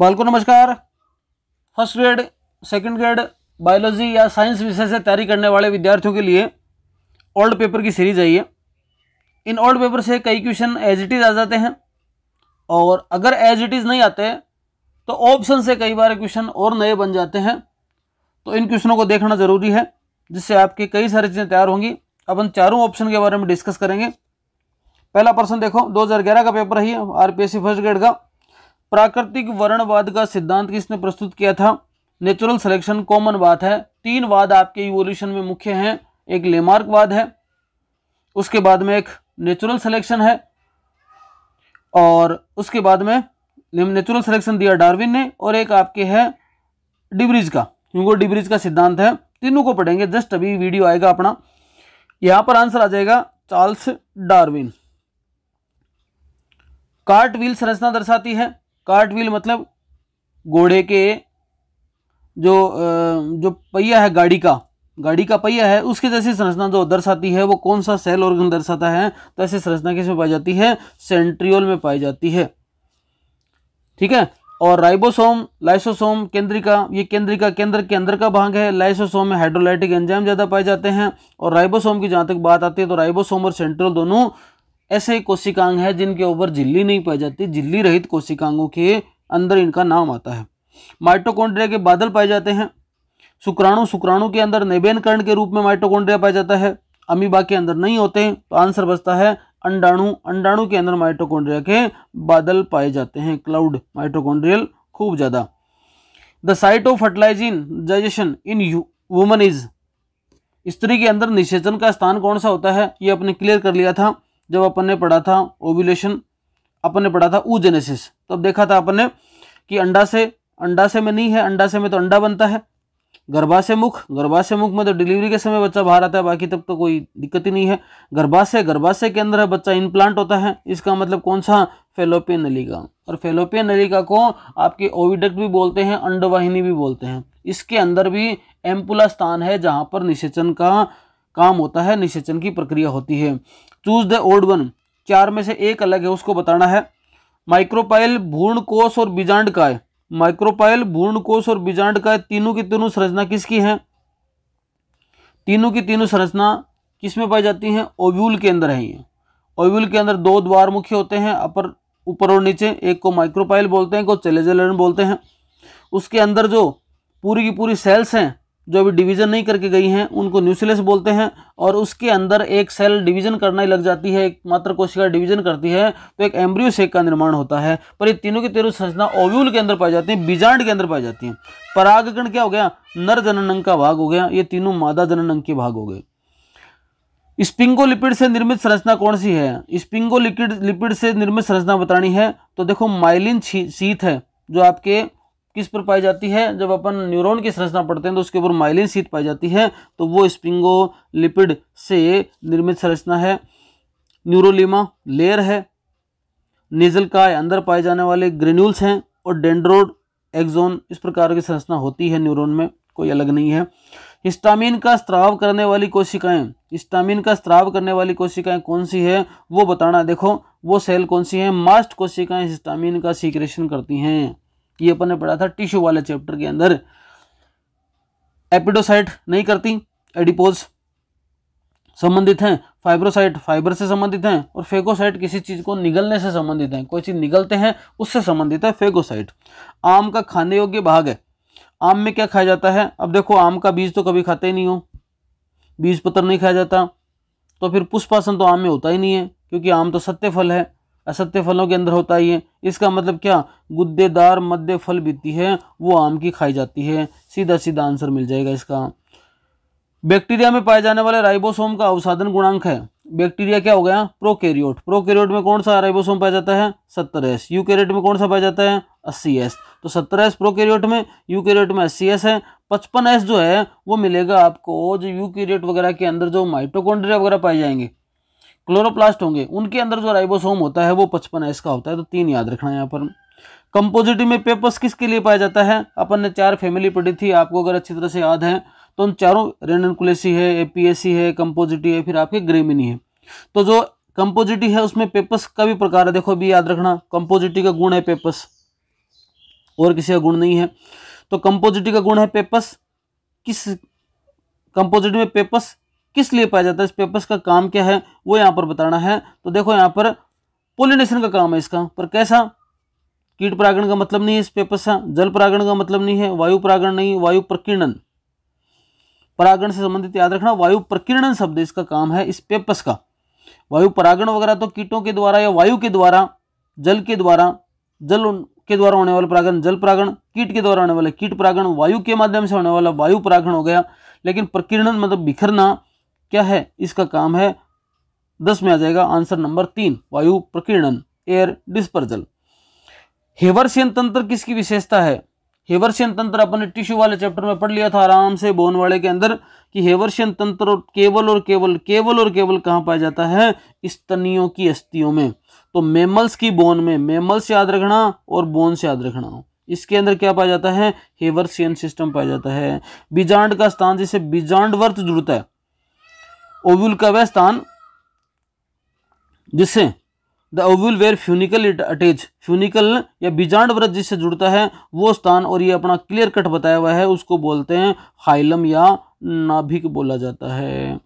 बालको नमस्कार first grade second grade biology या science विषय से तैयारी करने वाले विद्यार्थियों के लिए ओल्ड पेपर की सीरीज आई है इन ओल्ड पेपर से कई क्वेश्चन एज इट इज़ आ जाते हैं और अगर एज इट इज़ नहीं आते तो ऑप्शन से कई बार क्वेश्चन और नए बन जाते हैं तो इन क्वेश्चनों को देखना ज़रूरी है जिससे आपकी कई सारी चीज़ें तैयार होंगी अपन चारों ऑप्शन के बारे में डिस्कस करेंगे पहला पर्सन देखो 2011 का पेपर है आर फर्स्ट ग्रेड का प्राकृतिक वर्णवाद का सिद्धांत किसने प्रस्तुत किया था नेचुरल सिलेक्शन कॉमन बात है तीन वाद आपके इवोल्यूशन में मुख्य हैं एक लेमार्क वाद है उसके बाद में एक नेचुरल सिलेक्शन है और उसके बाद में नेचुरल सिलेक्शन दिया डार्विन ने और एक आपके है डिब्रिज का क्योंकि डिब्रिज का सिद्धांत है तीनों को पढ़ेंगे जस्ट अभी वीडियो आएगा अपना यहाँ पर आंसर आ जाएगा चार्ल्स डार्विन कार्ट व्हील संरचना दर्शाती है कार्ट व्हील मतलब घोड़े के जो जो पहिया है गाड़ी का गाड़ी का पहिया है उसके जैसी संरचना जो दर्शाती है वो कौन सा सेल ऑर्गन दर्शाता है तो ऐसी संरचना किसमें पाई जाती है सेंट्रियोल में पाई जाती है ठीक है और राइबोसोम लाइसोसोम केंद्रिका ये केंद्रिका केंद्र के अंदर का भाग है लाइसोसोम में हाइड्रोलाइटिक एंजाइम ज़्यादा पाए जाते हैं और राइबोसोम की जहाँ तक बात आती है तो राइबोसोम और सेंट्रियोल दोनों ऐसे कोशिकांग है जिनके ऊपर झिल्ली नहीं पाई जाती झिल्ली रहित कोशिकांगों के अंदर इनका नाम आता है माइटोकॉन्ड्रिया के बादल पाए जाते हैं शुक्राणु शुक्राणु के अंदर नेबेनकरण के रूप में माइटोकॉन्ड्रिया पाया जाता है अमीबा के अंदर नहीं होते हैं तो आंसर बचता है अंडाणु अंडाणु के अंदर माइटोकॉन्ड्रिया के बादल पाए जाते हैं क्लाउड माइटोकॉन्ड्रियल खूब ज़्यादा the site of digestion in woman is स्त्री के अंदर निषेचन का स्थान कौन सा होता है ये अपने क्लियर कर लिया था जब अपन ने पढ़ा था ओव्यूलेशन अपन ने पढ़ा था ऊजेनेसिस तो अब देखा था अपन ने कि अंडा से अंडा से में नहीं है अंडा से में तो अंडा बनता है गर्भाशय मुख गर्भाशय मुख में तो डिलीवरी के समय बच्चा बाहर आता है बाकी तब तो कोई दिक्कत ही नहीं है गर्भाशय गर्भाशय के अंदर बच्चा इम्प्लांट होता है इसका मतलब कौन सा फेलोपियन नलिका और फेलोपियन नलिका को आपके ओविडक्ट भी बोलते हैं अंडवाहिनी भी बोलते हैं इसके अंदर भी एम्पुला स्थान है जहाँ पर निषेचन का काम होता है निषेचन की प्रक्रिया होती है चूज द ओल्ड वन चार में से एक अलग है उसको बताना है माइक्रोपाइल भूर्ण कोष और बीजांड काय माइक्रोपाइल भूर्ण कोष और बीजांड काय तीनों की तीनों संरचना किसकी है तीनों की तीनों संरचना किसमें पाई जाती है ओव्यूल के अंदर है ये ओव्यूल के अंदर दो द्वार मुख्य होते हैं अपर ऊपर और नीचे एक को माइक्रोपाइल बोलते हैं एक को चलेजेलन बोलते हैं उसके अंदर जो पूरी की पूरी सेल्स हैं जो अभी डिवीज़न नहीं करके गई हैं उनको न्यूसिलस बोलते हैं और उसके अंदर एक सेल डिवीज़न करने लग जाती है एक मात्र कोशिका डिवीज़न करती है तो एक एम्ब्रियो सेक का निर्माण होता है पर ये तीनों की तीनों संरचना ओव्यूल के अंदर पाई जाती है बीजांड के अंदर पाई जाती है परागकण क्या हो गया नर जननंग का भाग हो गया ये तीनों मादा जननंग के भाग हो गए स्पिंगोलिपिड से निर्मित संरचना कौन सी है स्पिंगोलिपिड लिपिड से निर्मित संरचना बतानी है तो देखो माइलिन शीत है जो आपके किस पर पाई जाती है जब अपन न्यूरॉन की संरचना पढ़ते हैं तो उसके ऊपर माइलिन सीट पाई जाती है तो वो स्प्रिंगो लिपिड से निर्मित संरचना है न्यूरोलिमा लेयर है नेजल का अंदर पाए जाने वाले ग्रेन्यूल्स हैं और डेंड्रोड एक्जोन इस प्रकार की संरचना होती है न्यूरोन में कोई अलग नहीं है हिस्टामिन का स्त्राव करने वाली कोशिकाएं हिस्टामिन का स्त्राव करने वाली कोशिकाएं कौन सी है वो बताना देखो वो सेल कौन सी है मास्ट कोशिकाएं हिस्टामिन का सीक्रेशन करती हैं ये अपन ने पढ़ा था टिश्यू वाले चैप्टर के अंदर एपिडोसाइट नहीं करती एडिपोज संबंधित हैं फाइब्रोसाइट फाइबर से संबंधित हैं और फेगोसाइट किसी चीज़ को निगलने से संबंधित हैं कोई चीज़ निगलते हैं उससे संबंधित है फेगोसाइट आम का खाने योग्य भाग है आम में क्या खाया जाता है अब देखो आम का बीज तो कभी खाते ही नहीं हो बीज पत्र नहीं खाया जाता तो फिर पुष्पासन तो आम में होता ही नहीं है क्योंकि आम तो सत्य फल है असत्य फलों के अंदर होता ही है इसका मतलब क्या गुद्देदार मध्य फल बीती है वो आम की खाई जाती है सीधा सीधा आंसर मिल जाएगा इसका बैक्टीरिया में पाए जाने वाले राइबोसोम का अवसाधन गुणांक है बैक्टीरिया क्या हो गया प्रोकैरियोट प्रोकैरियोट में कौन सा राइबोसोम पाया जाता है सत्तर एस यूकैरियोट में कौन सा पाया जाता है अस्सी एस तो सत्तर एस प्रोकैरियोट में यूकैरियोट में अस्सी एस है पचपन एस जो है वो मिलेगा आपको जो यूकैरियोट वगैरह के अंदर जो माइटोकॉन्ड्रिया वगैरह पाए जाएंगे क्लोरोप्लास्ट होंगे उनके अंदर जो राइबोसोम होता है वो पचपन एस का होता है तो तीन याद रखना यहाँ पर कंपोजिटिव में पेपर्स किसके लिए पाया जाता है अपन ने चार फैमिली पढ़ी थी आपको अगर अच्छी तरह से याद है तो उन चारों रेनकुलेसी है ए है कंपोजिटी है फिर आपके ग्रेमिनी है तो जो कंपोजिटी है उसमें पेपर्स का भी प्रकार है देखो अभी याद रखना कंपोजिटी का गुण है पेपर्स और किसी का गुण नहीं है तो कंपोजिटी का गुण है पेपर्स किस कंपोजिट में पेपर्स किस लिए पाया जाता है इस पेपस का काम क्या है वो यहाँ पर बताना है तो देखो यहाँ पर पोलिनेशन का काम है इसका पर कैसा कीट परागण का मतलब नहीं है इस पेपस का जल परागण का मतलब नहीं है वायु परागण नहीं वायु प्रकीर्णन परागण से संबंधित याद रखना वायु प्रकीर्णन शब्द इसका काम है इस पेपस का वायु परागण वगैरह तो कीटों के द्वारा या वायु के द्वारा जल के द्वारा जल के द्वारा होने वाला परागण जल परागण कीट के द्वारा होने वाला कीट परागण वायु के माध्यम से होने वाला वायु परागण हो गया लेकिन प्रकीर्णन मतलब बिखरना क्या है इसका काम है दस में आ जाएगा आंसर नंबर तीन वायु प्रकीर्णन एयर डिस्पर्जल हेवर्सियन तंत्र किसकी विशेषता है हेवर्सियन तंत्र अपने टिश्यू वाले चैप्टर में पढ़ लिया था आराम से बोन वाले के अंदर कि हेवर्सियन तंत्र केवल और केवल केवल और केवल कहाँ पाया जाता है स्तनियों की अस्थियों में तो मेमल्स की बोन में मेमल्स याद रखना और बोन से याद रखना इसके अंदर क्या पाया जाता है हेवर्सियन सिस्टम पाया जाता है बीजांड का स्थान जिसे बीजांड वर्त जुड़ता है ओव्यूल का वह स्थान जिससे the ovule where funicle it attach funicle या बीजांड व्रत जिससे जुड़ता है वो स्थान और ये अपना क्लियर कट बताया हुआ है उसको बोलते हैं हाइलम या नाभिक बोला जाता है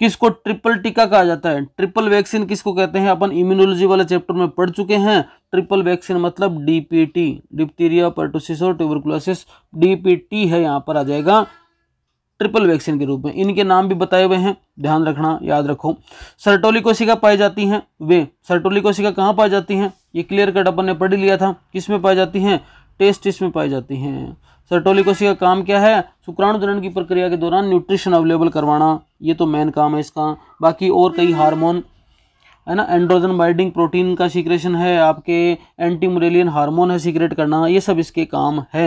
किसको ट्रिपल टीका कहा जाता है ट्रिपल वैक्सीन किसको कहते हैं अपन इम्यूनोलॉजी वाले चैप्टर में पढ़ चुके हैं ट्रिपल वैक्सीन मतलब डीपीटी डिप्टीरिया पर्टोसिस और ट्यूबरकुलोसिस डीपीटी है यहाँ पर आ जाएगा ट्रिपल वैक्सीन के रूप में इनके नाम भी बताए हुए हैं ध्यान रखना याद रखो सर्टोलिकोशिका कोशिका पाई जाती हैं वे सरटोली कोशिका कहाँ पाई जाती हैं ये क्लियर कट अपन ने पढ़ लिया था किस में पाई जाती हैं टेस्टिस में पाई जाती हैं सरटोली कोशिका काम क्या है शुक्राणु जनन की प्रक्रिया के दौरान न्यूट्रिशन अवेलेबल करवाना ये तो मेन काम है इसका बाकी और कई हार्मोन है ना एंड्रोजन बाइडिंग प्रोटीन का सीक्रेशन है आपके एंटी मुरेलियन हार्मोन है सीक्रेट करना ये सब इसके काम है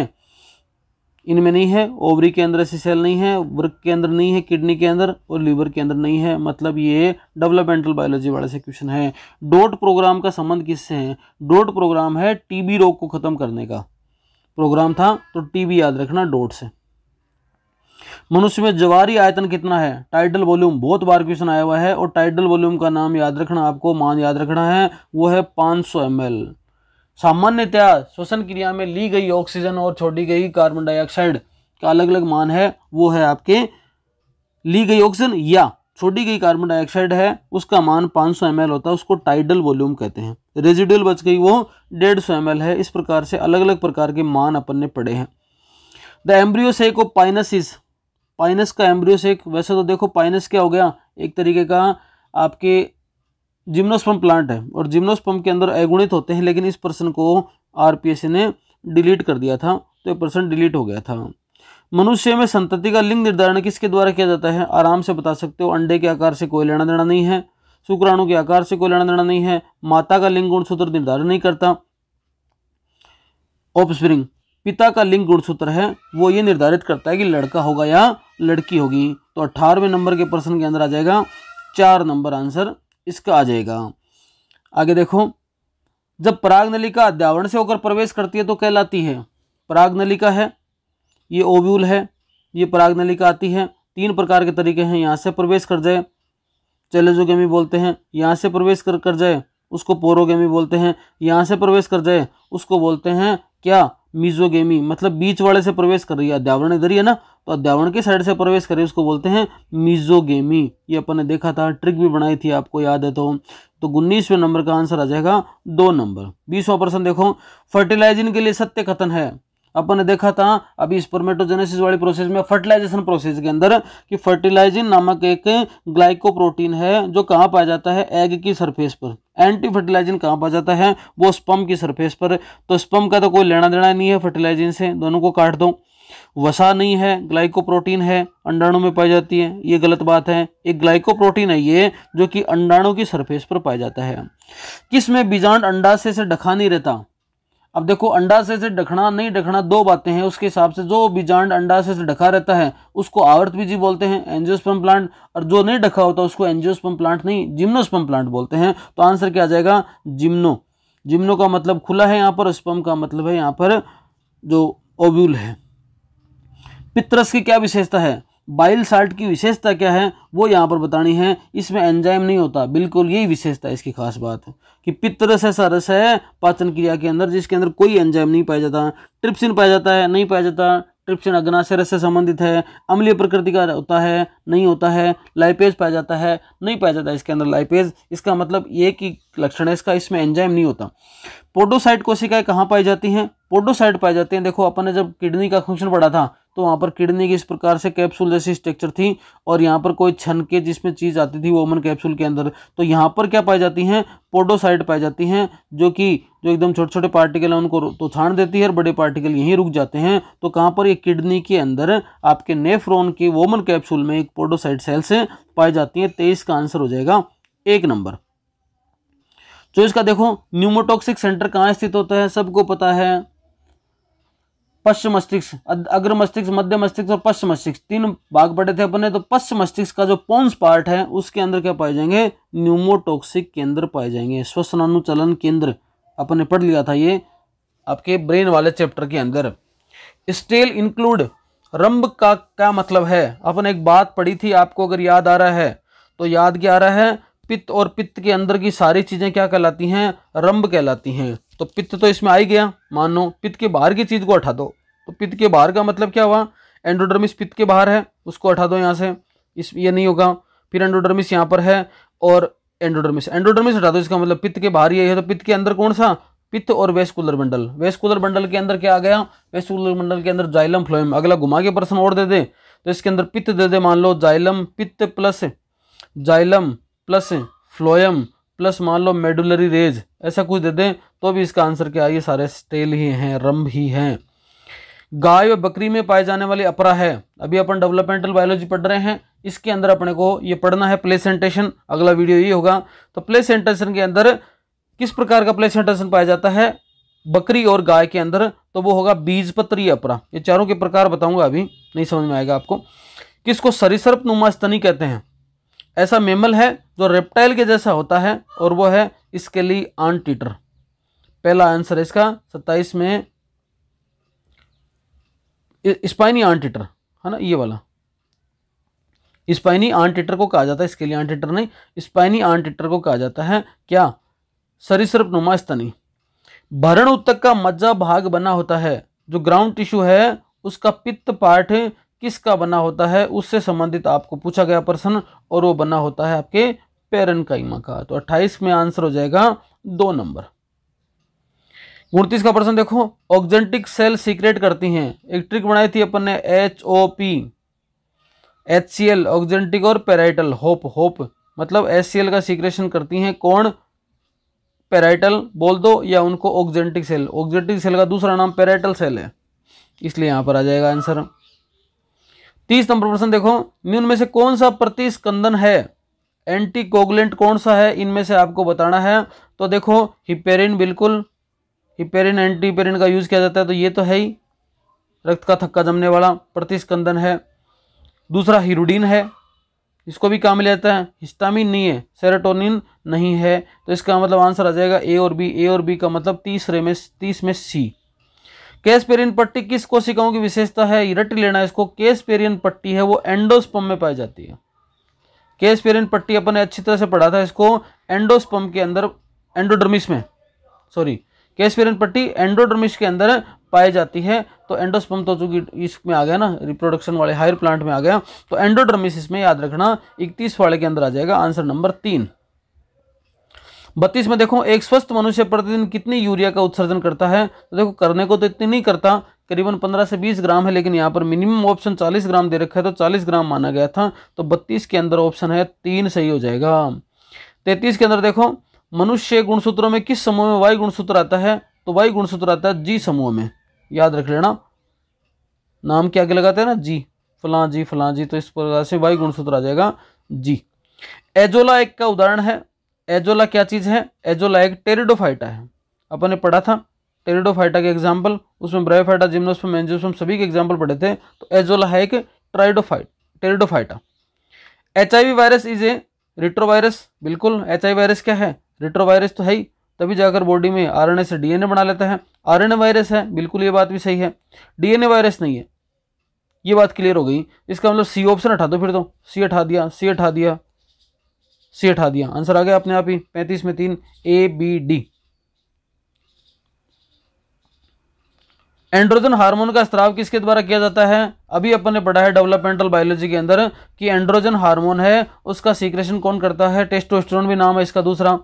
इनमें नहीं है ओवरी के अंदर ऐसी सेल नहीं है वर्क के अंदर नहीं है किडनी के अंदर और लीवर के अंदर नहीं है मतलब ये डेवलपमेंटल बायोलॉजी वाले से क्वेश्चन है डोट प्रोग्राम का संबंध किससे है डोट प्रोग्राम है टीबी रोग को ख़त्म करने का प्रोग्राम था तो टीबी याद रखना डोट से मनुष्य में जवारी आयतन कितना है टाइटल वॉल्यूम बहुत बार क्वेश्चन आया हुआ है और टाइटल वॉल्यूम का नाम याद रखना आपको मान याद रखना है वो है 500 सौ सामान्यतया श्वसन क्रिया में ली गई ऑक्सीजन और छोड़ी गई कार्बन डाइऑक्साइड का अलग अलग मान है वो है आपके ली गई ऑक्सीजन या छोड़ी गई कार्बन डाइऑक्साइड है उसका मान 500 सौ होता है उसको टाइडल वॉल्यूम कहते हैं रेजिडुअल बच गई वो डेढ़ सौ है इस प्रकार से अलग अलग प्रकार के मान अपन ने पड़े हैं द एम्ब्रियो से ऑफ पाइनसिस पाइनस का एम्ब्रियो से वैसे तो देखो पाइनस क्या हो गया एक तरीके का आपके जिम्नोस्पम प्लांट है और जिम्नोस्पम के अंदर अगुणित होते हैं लेकिन इस पर्सन को आर ने डिलीट कर दिया था तो ये पर्सन डिलीट हो गया था मनुष्य में संतति का लिंग निर्धारण किसके द्वारा किया जाता है आराम से बता सकते हो अंडे के आकार से कोई लेना देना नहीं है शुक्राणु के आकार से कोई लेना देना नहीं है माता का लिंग गुणसूत्र निर्धारण नहीं करता ऑफस्प्रिंग पिता का लिंग गुणसूत्र है वो ये निर्धारित करता है कि लड़का होगा या लड़की होगी तो अट्ठारहवें नंबर के प्रश्न के अंदर आ जाएगा चार नंबर आंसर इसका आ जाएगा आगे देखो जब पराग नलिका अध्यावरण से होकर प्रवेश करती है तो कहलाती है पराग नलिका है ये ओव्यूल है ये पराग नलिका आती है तीन प्रकार के तरीके हैं यहाँ से प्रवेश कर जाए चैलेजोगेमी बोलते हैं यहाँ से प्रवेश कर कर जाए उसको पोरोगेमी बोलते हैं यहाँ से प्रवेश कर जाए उसको बोलते हैं क्या मीजोगेमी मतलब बीच वाले से प्रवेश कर रही है अध्यावरण इधर ही है ना तो अध्यावरण के साइड से प्रवेश कर रही है उसको बोलते हैं मिजोगेमी ये अपन ने देखा था ट्रिक भी बनाई थी आपको याद है तो तो उन्नीसवें नंबर का आंसर आ जाएगा दो नंबर बीसवा प्रश्न देखो फर्टिलाइजिंग के लिए सत्य कथन है अपन ने देखा था अभी स्पर्मेटोजेनेसिस वाली प्रोसेस में फर्टिलाइजेशन प्रोसेस के अंदर कि फर्टिलाइजिन नामक एक ग्लाइकोप्रोटीन है जो कहाँ पाया जाता है एग की सरफेस पर एंटी फर्टिलाइजिन कहाँ पाया जाता है वो स्पम की सरफेस पर तो स्पम का तो कोई लेना देना नहीं है फर्टिलाइजिन से दोनों को काट दो वसा नहीं है ग्लाइकोप्रोटीन है अंडाणु में पाई जाती है ये गलत बात है एक ग्लाइकोप्रोटीन है ये जो कि अंडाणु की सरफेस पर पाया जाता है किस में बीजांड अंडा से ढका नहीं रहता अब देखो अंडाशय से ढकना नहीं ढकना दो बातें हैं उसके हिसाब से जो बीजांड अंडाशय से ढका रहता है उसको आवर्त बीजी बोलते हैं एंजियोस्पम प्लांट और जो नहीं ढका होता उसको एंजियोस्पम प्लांट नहीं जिम्नोस्पम प्लांट बोलते हैं तो आंसर क्या आ जाएगा जिम्नो जिम्नो का मतलब खुला है यहाँ पर स्पम का मतलब है यहाँ पर जो ओव्यूल है पितरस की क्या विशेषता है बाइल साल्ट की विशेषता क्या है वो यहाँ पर बतानी है इसमें एंजाइम नहीं होता बिल्कुल यही विशेषता इसकी खास बात है कि पित्तरस ऐसा रस है पाचन क्रिया के अंदर जिसके अंदर कोई एंजाइम नहीं पाया जाता ट्रिप्सिन पाया जाता है नहीं पाया जाता ट्रिप्सिन अग्नाशय रस से संबंधित है अम्लीय प्रकृति का होता है नहीं होता है लाइपेज पाया जाता है नहीं पाया जाता इसके अंदर लाइपेज इसका मतलब ये कि लक्षण है इसका इसमें एंजाइम नहीं होता पोडोसाइट कोशिकाएं कहाँ पाई जाती हैं पोडोसाइट पाए जाते हैं देखो अपन ने जब किडनी का फंक्शन पढ़ा था तो वहाँ पर किडनी की इस प्रकार से कैप्सूल जैसी स्ट्रक्चर थी और यहाँ पर कोई छन के जिसमें चीज़ आती थी वोमन कैप्सूल के अंदर तो यहाँ पर क्या पाई जाती हैं पोडोसाइट पाई जाती हैं जो कि जो एकदम छोटे छोटे पार्टिकल हैं उनको तो छान देती है और बड़े पार्टिकल यहीं रुक जाते हैं तो कहाँ पर ये किडनी के अंदर आपके नेफ्रोन के वोमन कैप्सूल में एक पोडोसाइट सेल्स से पाई जाती हैं तेईस का आंसर हो जाएगा एक नंबर जो तो इसका देखो न्यूमोटॉक्सिक सेंटर कहाँ स्थित होता है सबको पता है पश्चिम मस्तिष्क अग्र मस्तिष्क मध्य मस्तिष्क और पश्चिम मस्तिष्क तीन भाग पड़े थे अपने तो पश्चिम मस्तिष्क का जो पौंस पार्ट है उसके अंदर क्या पाए जाएंगे न्यूमोटॉक्सिक केंद्र पाए जाएंगे श्वसनानुचलन केंद्र अपने पढ़ लिया था ये आपके ब्रेन वाले चैप्टर के अंदर स्टेल इंक्लूड रंब का क्या मतलब है अपन एक बात पढ़ी थी आपको अगर याद आ रहा है तो याद क्या आ रहा है पित्त और पित्त के अंदर की सारी चीज़ें क्या कहलाती हैं रंब कहलाती हैं तो पित्त तो इसमें आ ही गया मानो पित्त के बाहर की चीज़ को हटा दो तो पित्त के बाहर का मतलब क्या हुआ एंडोडर्मिस पित्त के बाहर है उसको हटा दो यहाँ से इस ये नहीं होगा फिर एंडोडर्मिस यहाँ पर है और एंडोडर्मिस एंडोडर्मिस हटा दो इसका मतलब पित्त के बाहर ये है तो पित्त के अंदर कौन सा पित्त और वेस्कुलर बंडल वेस्कुलर बंडल के अंदर क्या आ गया वेस्कुलर बंडल के अंदर जाइलम फ्लोएम अगला घुमा के प्रश्न और दे दे तो इसके अंदर पित्त दे दे मान लो xylem pith plus xylem plus phloem plus मान लो मेडुलरी रेज ऐसा कुछ दे दें तो भी इसका आंसर क्या ये सारे स्टेल ही हैं रंभ ही हैं गाय और बकरी में पाए जाने वाली अपरा है अभी अपन डेवलपमेंटल बायोलॉजी पढ़ रहे हैं इसके अंदर अपने को ये पढ़ना है प्लेसेंटेशन अगला वीडियो ये होगा तो प्लेसेंटेशन के अंदर किस प्रकार का प्लेसेंटेशन पाया जाता है बकरी और गाय के अंदर तो वो होगा बीजपत्री अपरा ये चारों के प्रकार बताऊंगा अभी नहीं समझ में आएगा आपको किसको सरिसर्प नुमा स्तनी कहते हैं ऐसा मेमल है जो रेप्टाइल के जैसा होता है और वो है स्केली आंटीटर पहला आंसर है इसका सत्ताईस में स्पाइनी आंटीटर है ना ये वाला स्पाइनी आंटीटर को कहा जाता है इसके लिए आंटीटर नहीं स्पाइनी आंटीटर को कहा जाता है क्या सरिसृप नुमा स्तनी भरण उत्तक का मज्जा भाग बना होता है जो ग्राउंड टिश्यू है उसका पित्त पाठ किसका बना होता है उससे संबंधित आपको पूछा गया प्रश्न और वो बना होता है आपके पेरन काइमा का तो अट्ठाईस में आंसर हो जाएगा दो नंबर उनतीस का प्रश्न देखो ऑक्जेंटिक सेल सीक्रेट करती हैं एक ट्रिक बनाई थी अपन ने H O P H C L oxyntic और पेराइटल होप होप मतलब एच सी एल का सीक्रेशन करती हैं कौन पेराइटल बोल दो या उनको ऑक्जेंटिक सेल ऑक्जेंटिक सेल का दूसरा नाम पेराइटल सेल है इसलिए यहां पर आ जाएगा आंसर तीस नंबर प्रश्न देखो उनमें से कौन सा प्रतिस्कंदन है एंटी कौन सा है इनमें से आपको बताना है तो देखो हिपेरिन बिल्कुल हिपेरिन एंटी हिपेरिन का यूज़ किया जाता है तो ये तो है ही रक्त का थक्का जमने वाला प्रतिस्कंदन है दूसरा हीरोडीन है इसको भी काम लिया जाता है हिस्टामिन नहीं है सेरोटोनिन नहीं है तो इसका मतलब आंसर आ जाएगा ए और बी ए और बी का मतलब तीसरे में तीस में सी केसपेरियन पट्टी किस कोशिकाओं की विशेषता है रट लेना इसको केसपेरियन पट्टी है वो एंडोस्पम में पाई जाती है केसपेरियन पट्टी अपन ने अच्छी तरह से पढ़ा था इसको एंडोस्पम के अंदर एंडोडर्मिस में सॉरी केसपेरियन पट्टी एंडोडर्मिस के अंदर पाई जाती है तो एंडोस्पम तो चूंकि इसमें आ गया ना रिप्रोडक्शन वाले हायर प्लांट में आ गया तो एंडोडर्मिस इसमें याद रखना इकतीस वाले के अंदर आ जाएगा आंसर नंबर तीन बत्तीस में देखो एक स्वस्थ मनुष्य प्रतिदिन कितनी यूरिया का उत्सर्जन करता है तो देखो करने को तो इतनी नहीं करता करीबन 15 से 20 ग्राम है लेकिन यहाँ पर मिनिमम ऑप्शन 40 ग्राम दे रखा है तो 40 ग्राम माना गया था तो 32 के अंदर ऑप्शन है तीन सही हो जाएगा 33 के अंदर देखो मनुष्य गुणसूत्रों में किस समूह में वाई गुणसूत्र आता है तो वाई गुणसूत्र आता है जी समूह में याद रख लेना नाम क्या आगे लगाते हैं ना जी फलां जी फलां जी तो इस प्रकार से वायु गुणसूत्र आ जाएगा जी एजोला एक का उदाहरण है एजोला क्या चीज़ है एजोला एक टेरिडोफाइटा है अपन ने पढ़ा था टेरिडोफाइटा के एग्जाम्पल उसमें ब्रायोफाइटा जिम्नोसम एंजियोस्पम सभी के एग्जाम्पल पढ़े थे तो एजोला है एक pteridophyte pteridophyta H virus is a retrovirus बिल्कुल एच वायरस क्या है रिट्रोवायरस तो है ही तभी जाकर बॉडी में ए से ए बना लेता है ए वायरस है बिल्कुल ये बात भी सही है ए वायरस नहीं है ये बात क्लियर हो गई इसका मतलब सी ऑप्शन हटा दो फिर तो सी हटा दिया सी हटा दिया सी हटा दिया आंसर आ गया अपने आप ही पैंतीस में तीन A B D androgen hormone का स्त्राव किसके द्वारा किया जाता है अभी अपन ने पढ़ा है डेवलपमेंटल बायोलॉजी के अंदर कि एंड्रोजन हार्मोन है उसका सीक्रेशन कौन करता है टेस्टोस्टेरोन भी नाम है इसका दूसरा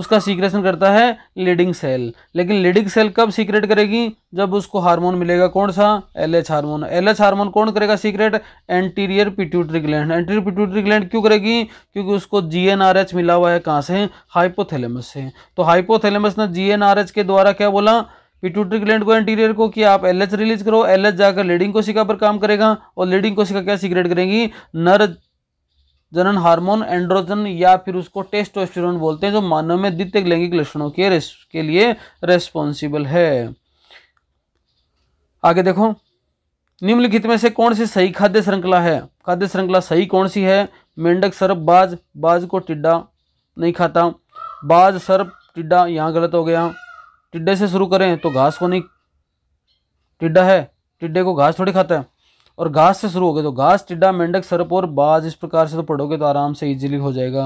उसका सीक्रेशन करता है लीडिंग सेल लेकिन लीडिंग सेल कब सीक्रेट करेगी जब उसको हार्मोन मिलेगा कौन सा एलएच हार्मोन एलएच हार्मोन कौन करेगा secrete anterior pituitary gland anterior pituitary gland क्यों करेगी क्योंकि उसको जीएनआरएच मिला हुआ है कहाँ से हाइपोथैलेमस से तो हाइपोथैलेमस ने जीएनआरएच के द्वारा क्या बोला पिट्यूटरी ग्लैंड को एंटीरियर को कि आप एलएच रिलीज करो एलएच जाकर लीडिंग कोशिका पर काम करेगा और लीडिंग कोशिका क्या सीक्रेट करेंगी नर जनन हार्मोन एंड्रोजन या फिर उसको टेस्टोस्टेरोन बोलते हैं जो मानव में द्वितीय लैंगिक लक्षणों के के लिए रेस्पॉन्सिबल है आगे देखो निम्नलिखित में से कौन सी सही खाद्य श्रृंखला है खाद्य श्रृंखला सही कौन सी है मेंढक सर्प बाज बाज को टिड्डा नहीं खाता बाज सर्प टिड्डा यहाँ गलत हो गया टिड्डे से शुरू करें तो घास को नहीं टिड्डा है टिड्डे को घास थोड़ी खाता है और घास से शुरू हो गए तो घास टिड्डा मेंढक सर्प और बाज इस प्रकार से तो पढ़ोगे तो आराम से इजीली हो जाएगा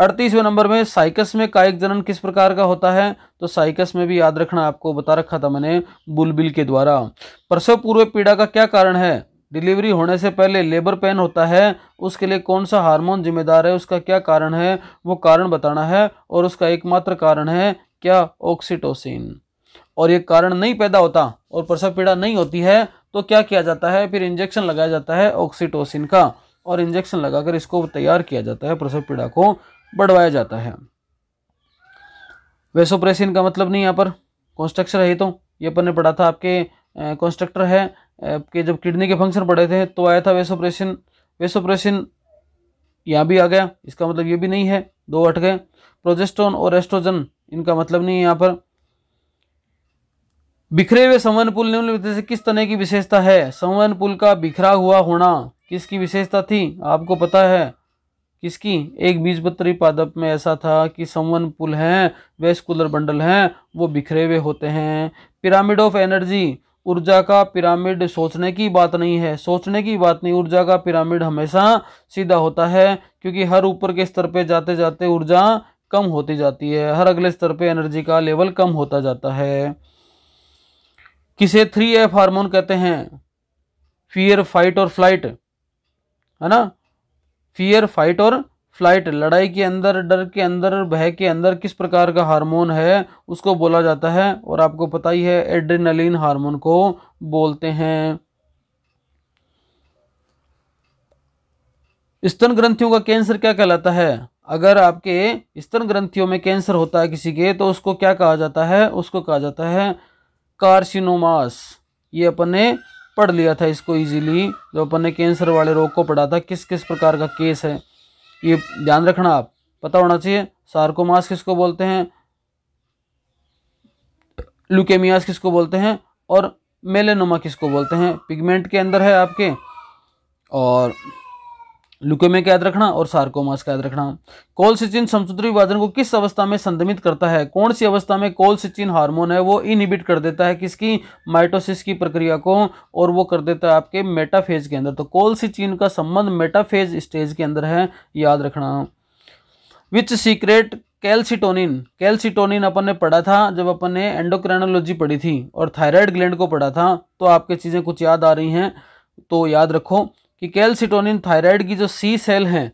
अड़तीसवें नंबर में साइकस में कायिक जनन किस प्रकार का होता है तो साइकस में भी याद रखना आपको बता रखा था मैंने बुलबिल के द्वारा प्रसव पूर्व पीड़ा का क्या कारण है डिलीवरी होने से पहले लेबर पेन होता है उसके लिए कौन सा हार्मोन जिम्मेदार है उसका क्या कारण है वो कारण बताना है और उसका एकमात्र कारण है क्या ऑक्सीटोसिन और ये कारण नहीं पैदा होता और प्रसव पीड़ा नहीं होती है तो क्या किया जाता है फिर इंजेक्शन लगाया जाता है ऑक्सीटोसिन का और इंजेक्शन लगाकर इसको तैयार किया जाता है प्रसव पीड़ा को बढ़वाया जाता है वेसोप्रेसिन का मतलब नहीं यहाँ पर कॉन्स्ट्रक्चर है तो ये अपन ने पढ़ा था आपके कॉन्स्ट्रक्टर है आपके जब किडनी के फंक्शन पढ़े थे तो आया था वेसोप्रेसिन वेसोप्रेसिन यहाँ भी आ गया इसका मतलब ये भी नहीं है दो अट गए प्रोजेस्टोन और एस्ट्रोजन इनका मतलब नहीं है यहाँ पर बिखरे हुए संवन पुल निम्नलिखित से किस तरह की विशेषता है संवन पुल का बिखरा हुआ होना किसकी विशेषता थी आपको पता है किसकी एक बीजपत्री पादप में ऐसा था कि संवन पुल हैं वेस्कुलर बंडल हैं वो बिखरे हुए होते हैं पिरामिड ऑफ एनर्जी ऊर्जा का पिरामिड सोचने की बात नहीं है सोचने की बात नहीं ऊर्जा का पिरामिड हमेशा सीधा होता है क्योंकि हर ऊपर के स्तर पर जाते जाते ऊर्जा कम होती जाती है हर अगले स्तर पर एनर्जी का लेवल कम होता जाता है किसे थ्री एफ हार्मोन कहते हैं फियर फाइट और फ्लाइट है ना फियर फाइट और फ्लाइट लड़ाई के अंदर डर के अंदर भय के अंदर किस प्रकार का हार्मोन है उसको बोला जाता है और आपको पता ही है एड्रेनलिन हार्मोन को बोलते हैं स्तन ग्रंथियों का कैंसर क्या कहलाता है अगर आपके स्तन ग्रंथियों में कैंसर होता है किसी के तो उसको क्या कहा जाता है उसको कहा जाता है कार्सिनोमास ये अपन ने पढ़ लिया था इसको इजीली जो अपन ने कैंसर वाले रोग को पढ़ा था किस किस प्रकार का केस है ये ध्यान रखना आप पता होना चाहिए सार्कोमास किसको बोलते हैं लुकेमियास किसको बोलते हैं और मेलेनोमा किसको बोलते हैं पिगमेंट के अंदर है आपके और लुकेमिया का याद रखना और सार्कोमास का याद रखना कोलसिचिन समसूत्री विभाजन को किस अवस्था में संदमित करता है कौन सी अवस्था में कोलसिचिन हार्मोन है वो इनहिबिट कर देता है किसकी माइटोसिस की प्रक्रिया को और वो कर देता है आपके मेटाफेज के अंदर तो कोलसिचिन का संबंध मेटाफेज स्टेज के अंदर है याद रखना विच सीक्रेट कैल्सिटोनिन कैल्सिटोनिन अपन ने पढ़ा था जब अपन ने एंडोक्रेनोलॉजी पढ़ी थी और थायराइड ग्लैंड को पढ़ा था तो आपके चीज़ें कुछ याद आ रही हैं तो याद रखो कि कैल्सिटोनिन थायराइड की जो सी सेल हैं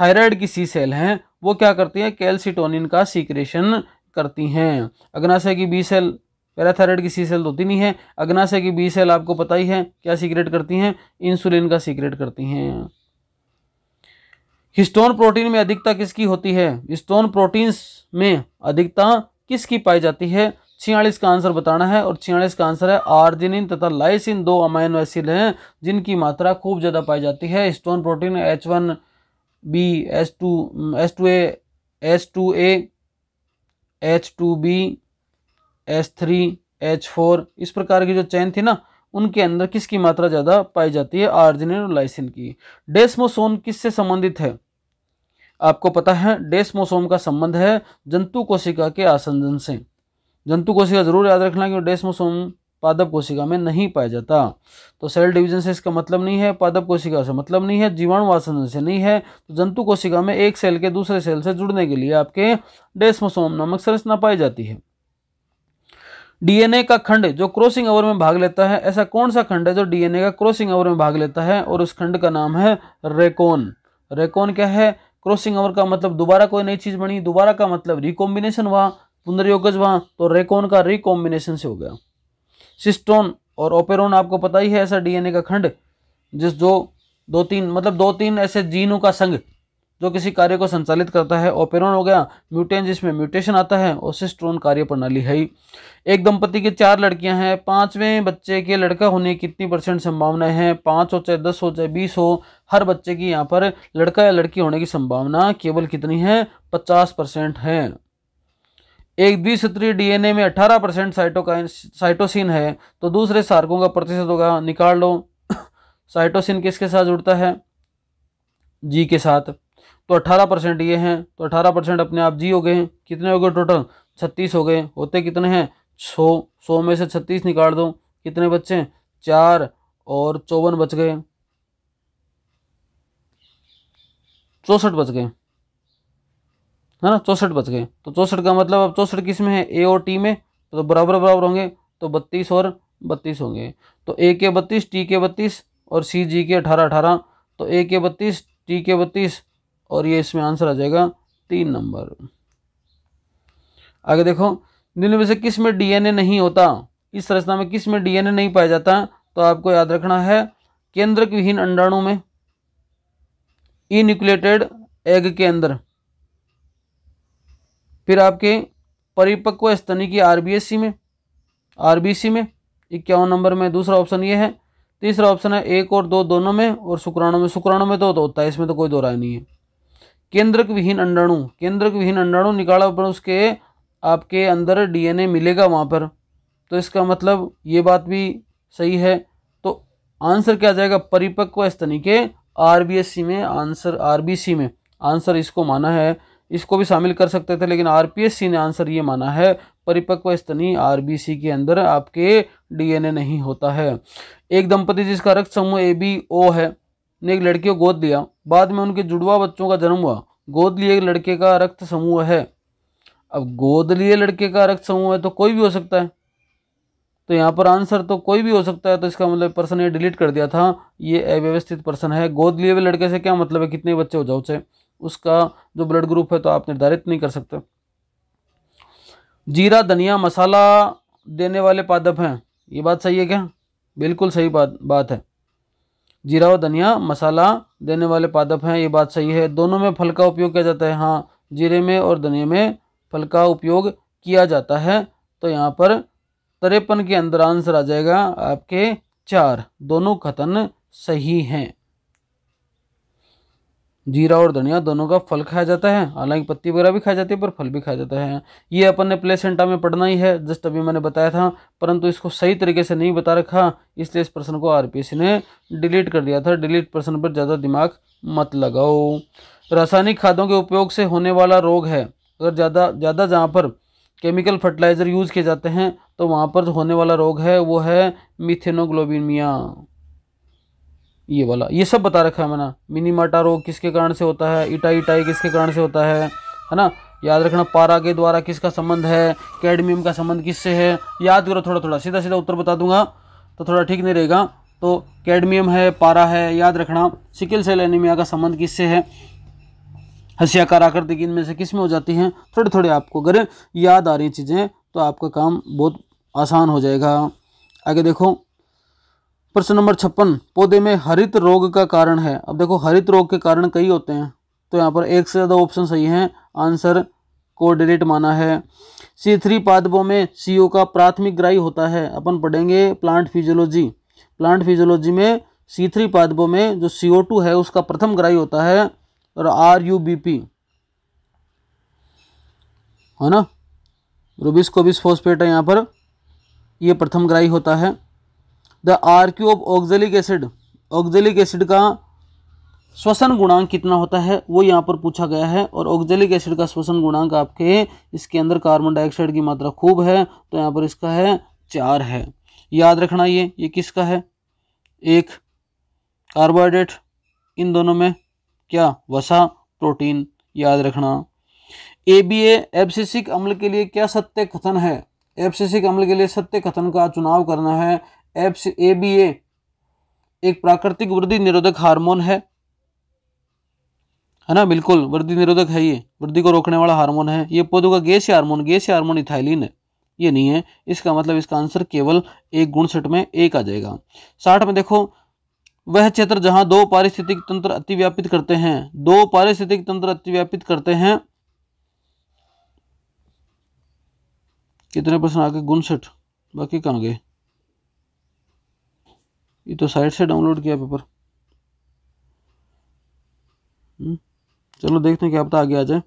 थायराइड की सी सेल हैं वो क्या करती हैं कैल्सिटोनिन का सीक्रेशन करती हैं अग्नाशय की बी सेल पैराथायराइड की सी सेल तो होती नहीं है अग्नाशय की बी सेल आपको पता ही है क्या सीक्रेट करती हैं इंसुलिन का सीक्रेट करती हैं हिस्टोन प्रोटीन में अधिकता किसकी होती है हिस्टोन प्रोटीन्स में अधिकता किसकी पाई जाती है छियालीस का आंसर बताना है और छियालीस का आंसर है आर्जिनिन तथा लाइसिन दो अमाइनो एसिड हैं जिनकी मात्रा खूब ज़्यादा पाई जाती है stone protein H one B S two S two A S two H two B S three H four इस प्रकार की जो चैन थी ना उनके अंदर किसकी मात्रा ज़्यादा पाई जाती है आर्जिनिन और लाइसिन की डेस्मोसोन किससे संबंधित है आपको पता है डेस्मोसोम का संबंध है जंतु कोशिका के आसंजन से जंतु कोशिका जरूर याद रखना कि डेस्मोसोम पादप कोशिका में नहीं पाया जाता तो सेल डिवीजन से इसका मतलब नहीं है पादप कोशिका से मतलब नहीं है जीवाणुवासन से नहीं है तो जंतु कोशिका में एक सेल के दूसरे सेल से जुड़ने के लिए आपके डेस्मोसोम नामक संरचना पाई जाती है डीएनए का खंड जो क्रॉसिंग ओवर में भाग लेता है ऐसा कौन सा खंड है जो डीएनए का क्रॉसिंग ओवर में भाग लेता है और उस खंड का नाम है रेकोन रेकोन क्या है क्रॉसिंग ओवर का मतलब दोबारा कोई नई चीज़ बनी दोबारा का मतलब रिकॉम्बिनेशन हुआ पुनर्योगज वहाँ तो रेकोन का रिकॉम्बिनेशन से हो गया सिस्टोन और ओपेरोन आपको पता ही है ऐसा डीएनए का खंड जिस जो दो तीन मतलब दो तीन ऐसे जीनों का संग जो किसी कार्य को संचालित करता है ओपेरोन हो गया म्यूटेन जिसमें म्यूटेशन आता है और सिस्ट्रोन कार्य प्रणाली है ही एक दंपति के चार लड़कियां हैं पांचवें बच्चे के लड़का होने की कितनी परसेंट संभावना हैं पाँच हो चाहे दस हो चाहे बीस हो हर बच्चे की यहाँ पर लड़का या लड़की होने की संभावना केवल कितनी है पचास परसेंट है एक द्विसूत्रीय डीएनए में 18 परसेंट साइटोकाइन साइटोसिन है तो दूसरे सार्कों का प्रतिशत होगा निकाल लो साइटोसिन किसके साथ जुड़ता है जी के साथ तो 18 परसेंट ये हैं तो 18 परसेंट अपने आप जी हो गए कितने हो गए टोटल 36 हो गए होते कितने हैं सौ सौ में से 36 निकाल दो कितने बच्चे चार और चौवन बच गए चौसठ बच गए है ना चौंसठ बच गए तो चौंसठ का मतलब अब चौंसठ किस में है ए और टी में तो बराबर बराबर होंगे तो बत्तीस और बत्तीस होंगे तो ए के बत्तीस टी के बत्तीस और सी जी के अठारह अठारह तो ए के बत्तीस टी के बत्तीस और ये इसमें आंसर आ जाएगा तीन नंबर आगे देखो निम्न में से किस में डीएनए नहीं होता इस संरचना में किस में डीएनए नहीं पाया जाता तो आपको याद रखना है केंद्रक विहीन अंडाणु में इन्यूक्लेटेड एग के अंदर फिर आपके परिपक्व स्तनी की आर में आर में इक्यावन नंबर में दूसरा ऑप्शन ये है तीसरा ऑप्शन है एक और दो दोनों में और शुक्राणु में शुक्राणु में दो तो होता है इसमें तो कोई दो राय नहीं है केंद्रक विहीन अंडाणु केंद्रक विहीन अंडाणु निकाला पर उसके आपके अंदर डीएनए मिलेगा वहाँ पर तो इसका मतलब ये बात भी सही है तो आंसर क्या जाएगा परिपक्व स्तनी के आर में आंसर आर में आंसर इसको माना है इसको भी शामिल कर सकते थे लेकिन आरपीएससी ने आंसर ये माना है परिपक्व स्तनी आरबीसी के अंदर आपके डीएनए नहीं होता है एक दंपति जिसका रक्त समूह ए बी ओ है ने एक लड़की को गोद लिया बाद में उनके जुड़वा बच्चों का जन्म हुआ गोद लिए लड़के का रक्त समूह है अब गोद लिए लड़के का रक्त समूह है तो कोई भी हो सकता है तो यहाँ पर आंसर तो कोई भी हो सकता है तो इसका मतलब पर्सन ये डिलीट कर दिया था ये अव्यवस्थित पर्सन है गोद लिए हुए लड़के से क्या मतलब है कितने बच्चे हो जाओ चाहे उसका जो ब्लड ग्रुप है तो आप निर्धारित नहीं कर सकते जीरा धनिया मसाला देने वाले पादप हैं ये बात सही है क्या बिल्कुल सही बात बात है जीरा और धनिया मसाला देने वाले पादप हैं ये बात सही है दोनों में फल का उपयोग किया जाता है हाँ जीरे में और धनिया में फल का उपयोग किया जाता है तो यहाँ पर तरेपन के अंदर आंसर आ जाएगा आपके चार दोनों कथन सही हैं जीरा और धनिया दोनों का फल खाया जाता है हालांकि पत्ती वगैरह भी खाई जाती है पर फल भी खाया जाता है ये अपन ने प्लेसेंटा में पढ़ना ही है जस्ट अभी मैंने बताया था परंतु इसको सही तरीके से नहीं बता रखा इसलिए इस प्रश्न को आर ने डिलीट कर दिया था डिलीट प्रश्न पर ज़्यादा दिमाग मत लगाओ रासायनिक खादों के उपयोग से होने वाला रोग है अगर ज़्यादा ज़्यादा जहाँ पर केमिकल फर्टिलाइज़र यूज़ किए जाते हैं तो वहाँ पर जो होने वाला रोग है वो है मिथेनोग्लोबिनिया ये वाला ये सब बता रखा है मैंने मिनी माटा रोग किसके कारण से होता है इटाई इटाई किसके कारण से होता है है ना याद रखना पारा के द्वारा किसका संबंध है कैडमियम का संबंध किससे है याद करो थोड़ा थोड़ा सीधा सीधा उत्तर बता दूंगा तो थोड़ा ठीक नहीं रहेगा तो कैडमियम है पारा है याद रखना सिकिल सेल एनीमिया का संबंध किससे है हसियाकार आकृति की इनमें से किस में हो जाती हैं थोड़े थोड़े आपको अगर याद आ रही चीज़ें तो आपका काम बहुत आसान हो जाएगा आगे देखो प्रश्न नंबर छप्पन पौधे में हरित रोग का कारण है अब देखो हरित रोग के कारण कई होते हैं तो यहाँ पर एक से ज़्यादा ऑप्शन सही हैं आंसर कोडिलेट माना है सी थ्री पादपों में सी का प्राथमिक ग्राही होता है अपन पढ़ेंगे प्लांट फिजियोलॉजी प्लांट फिजियोलॉजी में सी थ्री पादपों में जो सी है उसका प्रथम ग्राही होता है और आर यू बी पी है ना रूबिस कोबिस फोस्पेट है यहाँ पर ये प्रथम ग्राही होता है the R Q oxalic acid oxalic acid का श्वसन गुणांक कितना होता है वो यहाँ पर पूछा गया है और ऑक्जेलिक एसिड का श्वसन गुणांक आपके इसके अंदर कार्बन डाइऑक्साइड की मात्रा खूब है तो यहाँ पर इसका है चार है याद रखना ये ये किसका है एक कार्बोहाइड्रेट इन दोनों में क्या वसा प्रोटीन याद रखना ए बी एब्सिसिक अम्ल के लिए क्या सत्य कथन है एब्सिसिक अम्ल के लिए सत्य कथन का चुनाव करना है एप्स ए बी ए एक प्राकृतिक वृद्धि निरोधक हार्मोन है है ना बिल्कुल वृद्धि निरोधक है ये वृद्धि को रोकने वाला हार्मोन है ये पौधों का gas hormone gas hormone ethylene है ये नहीं है इसका मतलब इसका आंसर केवल एक गुणसठ में एक आ जाएगा साठ में देखो वह क्षेत्र जहां दो पारिस्थितिक तंत्र अतिव्यापित करते हैं दो पारिस्थितिक तंत्र अतिव्यापित करते हैं कितने प्रश्न आगे गुणसठ बाकी कहाँ गए ये तो साइट से डाउनलोड किया पेपर हम्म, चलो देखते हैं क्या पता आगे आ जाए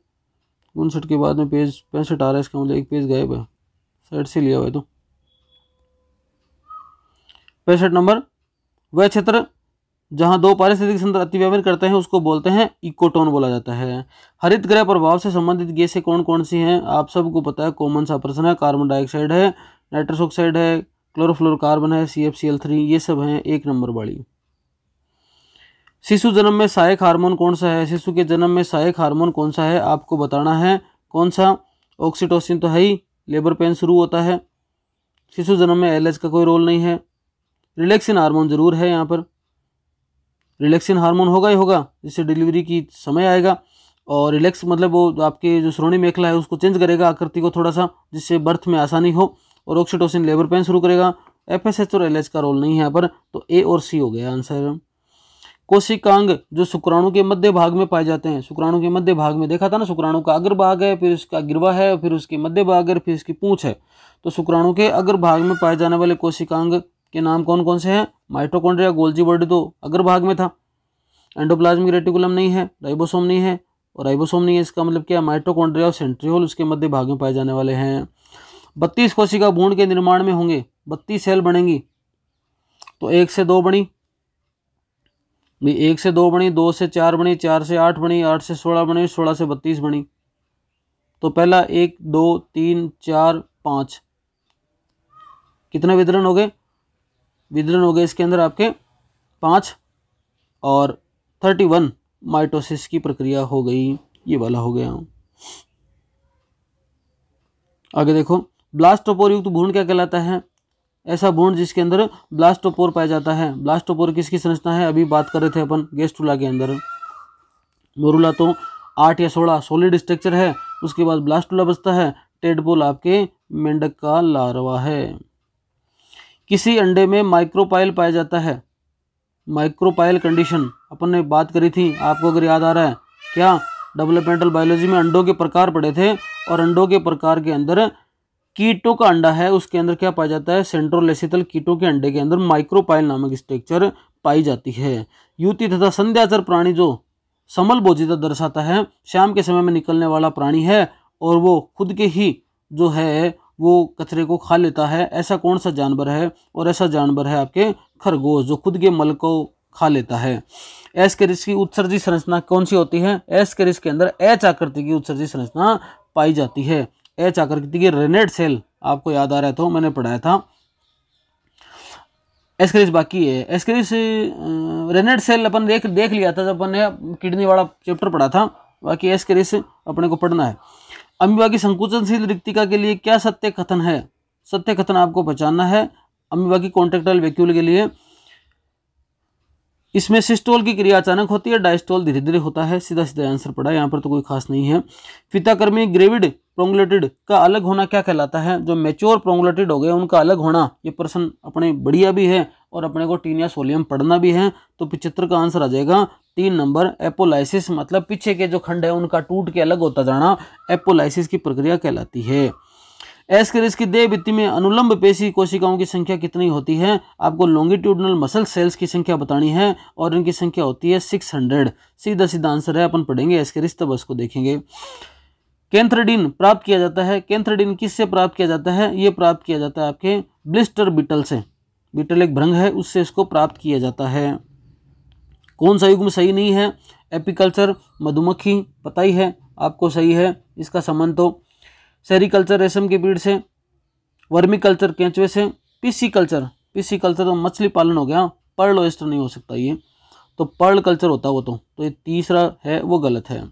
उनसठ के बाद में पेज पैंसठ आ रहा है इसका मतलब एक पेज गायब है साइड से लिया हुआ है तो पैंसठ नंबर वह क्षेत्र जहां दो पारिस्थितिक तंत्र अतिव्यापन करते हैं उसको बोलते हैं इकोटोन बोला जाता है हरित ग्रह प्रभाव से संबंधित गैसें कौन कौन सी हैं आप सबको पता है कॉमन सा प्रश्न है कार्बन डाइऑक्साइड है नाइट्रस ऑक्साइड है क्लोरोफ्लोरोकार्बन है C F C L three ये सब हैं एक नंबर वाली शिशु जन्म में सहायक हार्मोन कौन सा है शिशु के जन्म में सहायक हार्मोन कौन सा है आपको बताना है कौन सा ऑक्सीटोसिन तो है ही लेबर पेन शुरू होता है शिशु जन्म में एलएच का कोई रोल नहीं है रिलैक्सिन हार्मोन ज़रूर है यहाँ पर रिलैक्सिन हार्मोन होगा ही होगा जिससे डिलीवरी की समय आएगा और रिलैक्स मतलब वो आपके जो श्रोणी मेखला है उसको चेंज करेगा आकृति को थोड़ा सा जिससे बर्थ में आसानी हो और ऑक्सीटोसिन लेबर पेन शुरू करेगा एफ एस एच और एल एच का रोल नहीं है यहाँ पर तो ए और सी हो गया आंसर कोशिकांग जो शुक्राणु के मध्य भाग में पाए जाते हैं शुक्राणु के मध्य भाग में देखा था ना शुक्राणु का अग्र भाग है फिर उसका गिरवा है फिर उसके मध्य भाग है फिर उसकी पूँछ है तो शुक्राणु के अग्र भाग में पाए जाने वाले कोशिकांग के नाम कौन कौन से हैं माइटोकॉन्ड्रिया गोल्जी बर्ड तो अग्र भाग में था एंडोप्लाज्मिक रेटिकुलम नहीं है राइबोसोम नहीं है और राइबोसोम नहीं है इसका मतलब क्या माइटोकॉन्ड्रिया और सेंट्रियोल उसके मध्य भाग में पाए जाने वाले हैं बत्तीस कोशिका भूण के निर्माण में होंगे बत्तीस सेल बनेंगी तो एक से दो बनी एक से दो बनी दो से चार बनी चार से आठ बनी आठ से सोलह बनी सोलह से बत्तीस बनी तो पहला एक दो तीन चार पाँच कितने विदरण हो गए विदरण हो गए इसके अंदर आपके पाँच और थर्टी वन माइटोसिस की प्रक्रिया हो गई ये वाला हो गया आगे देखो ब्लास्टोपोर युक्त भूण क्या कहलाता है ऐसा भूण जिसके अंदर ब्लास्टोपोर पाया जाता है ब्लास्टोपोर किसकी संरचना है अभी बात कर रहे थे अपन गेस्टूला के अंदर मोरूला तो आठ या सोलह सॉलिड स्ट्रक्चर है उसके बाद ब्लास्टूला बचता है टेडपोल आपके मेंढक का लारवा है किसी अंडे में माइक्रोपाइल पाया जाता है माइक्रोपाइल कंडीशन अपन ने बात करी थी आपको अगर याद आ रहा है क्या डेवलपमेंटल बायोलॉजी में अंडों के प्रकार पड़े थे और अंडों के प्रकार के अंदर कीटो का अंडा है उसके अंदर क्या पाया जाता है सेंट्रोलेसितल कीटो के अंडे के अंदर माइक्रोपाइल नामक स्ट्रक्चर पाई जाती है युति तथा संध्याचर प्राणी जो समल बोझिता दर्शाता है शाम के समय में निकलने वाला प्राणी है और वो खुद के ही जो है वो कचरे को खा लेता है ऐसा कौन सा जानवर है और ऐसा जानवर है आपके खरगोश जो खुद के मल को खा लेता है एस केरिस की उत्सर्जी संरचना कौन सी होती है एस केरिस के अंदर एच आकृति की उत्सर्जी संरचना पाई जाती है एच आकृति की रेनेड सेल आपको याद आ रहा है तो मैंने पढ़ाया था एस्क्रीज बाकी है एस्क्रीज रेनेड सेल अपन देख देख लिया था जब अपन ने किडनी वाला चैप्टर पढ़ा था बाकी एस्क्रीज अपने को पढ़ना है अम्बिवा की संकुचनशील रिक्तिका के लिए क्या सत्य कथन है सत्य कथन आपको बचाना है अम्बिवा की कॉन्ट्रेक्टाइल वैक्यूल के लिए इसमें सिस्टोल की क्रिया अचानक होती है डायस्टोल धीरे धीरे होता है सीधा सीधा आंसर पड़ा यहाँ पर तो कोई खास नहीं है फिताकर्मी ग्रेविड प्रोंगुलेटेड का अलग होना क्या कहलाता है जो मेच्योर प्रोंगुलेटेड हो गए उनका अलग होना ये प्रश्न अपने बढ़िया भी है और अपने को टीन या सोलियम पढ़ना भी है तो पिछित्र का आंसर आ जाएगा तीन नंबर एपोलाइसिस मतलब पीछे के जो खंड है उनका टूट के अलग होता जाना एपोलाइसिस की प्रक्रिया कहलाती है के की देह भित्ति में अनुलंब पेशी कोशिकाओं की संख्या कितनी होती है आपको लॉन्गिट्यूडनल मसल सेल्स की संख्या बतानी है और इनकी संख्या होती है सिक्स हंड्रेड सीधा सीधा आंसर है अपन पढ़ेंगे एस्करिस तब उसको देखेंगे कैंथ्रेडिन प्राप्त किया जाता है कैंथ्रेडिन किससे प्राप्त किया जाता है ये प्राप्त किया जाता है आपके ब्लिस्टर बीटल से बीटल एक भ्रंग है उससे इसको प्राप्त किया जाता है कौन सा युग्म सही नहीं है एपिकल्चर मधुमक्खी पता ही है आपको सही है इसका संबंध तो सेरिकल्चर रेशम के पीड़ से वर्मी कल्चर कैंचवे से पीसी कल्चर पीसी कल्चर तो मछली पालन हो गया पर्ल ओस्टर नहीं हो सकता ये तो पर्ल कल्चर होता वो तो, तो ये तीसरा है वो गलत है